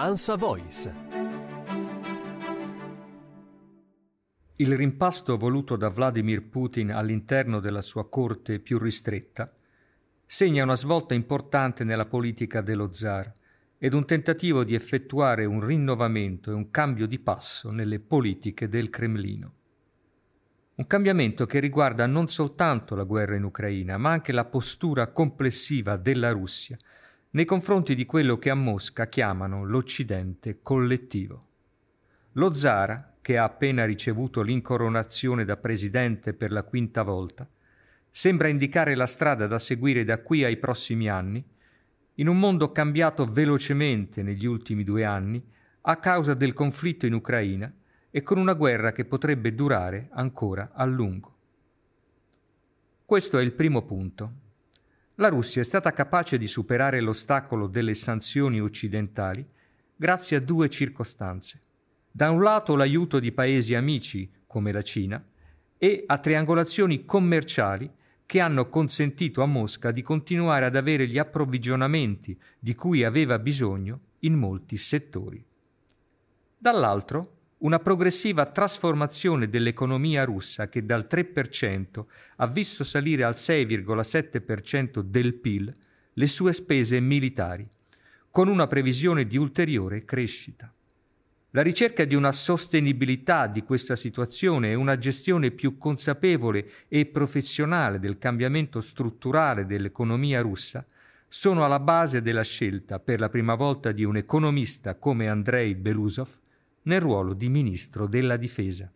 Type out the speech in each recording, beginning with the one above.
Ansa Voice. Il rimpasto voluto da Vladimir Putin all'interno della sua corte più ristretta segna una svolta importante nella politica dello zar ed un tentativo di effettuare un rinnovamento e un cambio di passo nelle politiche del Cremlino. Un cambiamento che riguarda non soltanto la guerra in Ucraina, ma anche la postura complessiva della Russia nei confronti di quello che a Mosca chiamano l'Occidente collettivo. Lo zara, che ha appena ricevuto l'incoronazione da presidente per la quinta volta, sembra indicare la strada da seguire da qui ai prossimi anni, in un mondo cambiato velocemente negli ultimi due anni a causa del conflitto in Ucraina e con una guerra che potrebbe durare ancora a lungo. Questo è il primo punto, la Russia è stata capace di superare l'ostacolo delle sanzioni occidentali grazie a due circostanze. Da un lato l'aiuto di paesi amici come la Cina e a triangolazioni commerciali che hanno consentito a Mosca di continuare ad avere gli approvvigionamenti di cui aveva bisogno in molti settori. Dall'altro una progressiva trasformazione dell'economia russa che dal 3% ha visto salire al 6,7% del PIL le sue spese militari, con una previsione di ulteriore crescita. La ricerca di una sostenibilità di questa situazione e una gestione più consapevole e professionale del cambiamento strutturale dell'economia russa sono alla base della scelta per la prima volta di un economista come Andrei Belusov nel ruolo di ministro della difesa.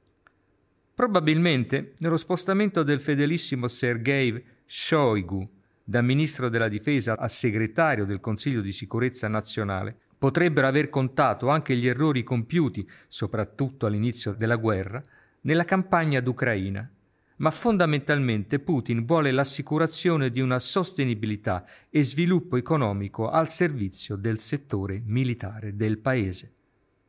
Probabilmente nello spostamento del fedelissimo Sergei Shoigu da ministro della difesa a segretario del Consiglio di sicurezza nazionale potrebbero aver contato anche gli errori compiuti, soprattutto all'inizio della guerra, nella campagna d'Ucraina. Ma fondamentalmente Putin vuole l'assicurazione di una sostenibilità e sviluppo economico al servizio del settore militare del paese.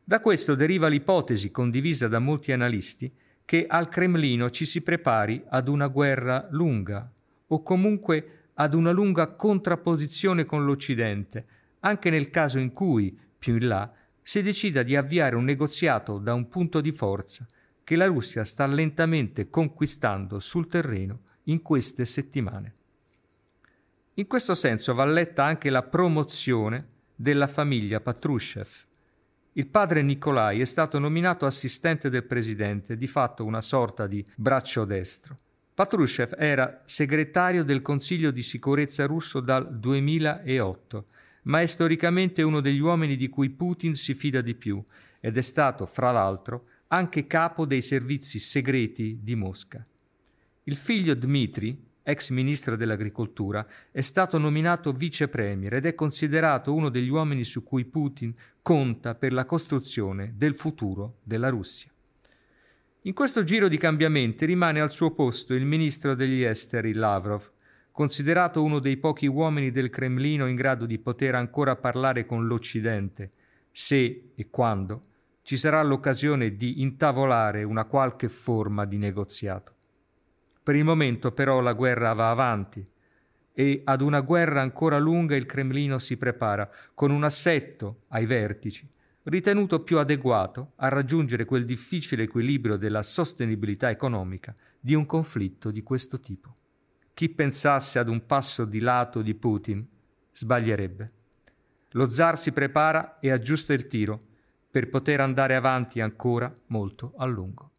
Da questo deriva l'ipotesi condivisa da molti analisti che al Cremlino ci si prepari ad una guerra lunga o comunque ad una lunga contrapposizione con l'Occidente, anche nel caso in cui, più in là, si decida di avviare un negoziato da un punto di forza che la Russia sta lentamente conquistando sul terreno in queste settimane. In questo senso va letta anche la promozione della famiglia Patrushev il padre Nicolai è stato nominato assistente del presidente, di fatto una sorta di braccio destro. Patrushev era segretario del Consiglio di sicurezza russo dal 2008, ma è storicamente uno degli uomini di cui Putin si fida di più ed è stato, fra l'altro, anche capo dei servizi segreti di Mosca. Il figlio Dmitri, ex ministro dell'agricoltura, è stato nominato vice premier ed è considerato uno degli uomini su cui Putin conta per la costruzione del futuro della Russia. In questo giro di cambiamenti rimane al suo posto il ministro degli esteri Lavrov, considerato uno dei pochi uomini del Cremlino in grado di poter ancora parlare con l'Occidente, se e quando ci sarà l'occasione di intavolare una qualche forma di negoziato. Per il momento però la guerra va avanti e ad una guerra ancora lunga il Cremlino si prepara, con un assetto ai vertici, ritenuto più adeguato a raggiungere quel difficile equilibrio della sostenibilità economica di un conflitto di questo tipo. Chi pensasse ad un passo di lato di Putin sbaglierebbe. Lo zar si prepara e aggiusta il tiro per poter andare avanti ancora molto a lungo.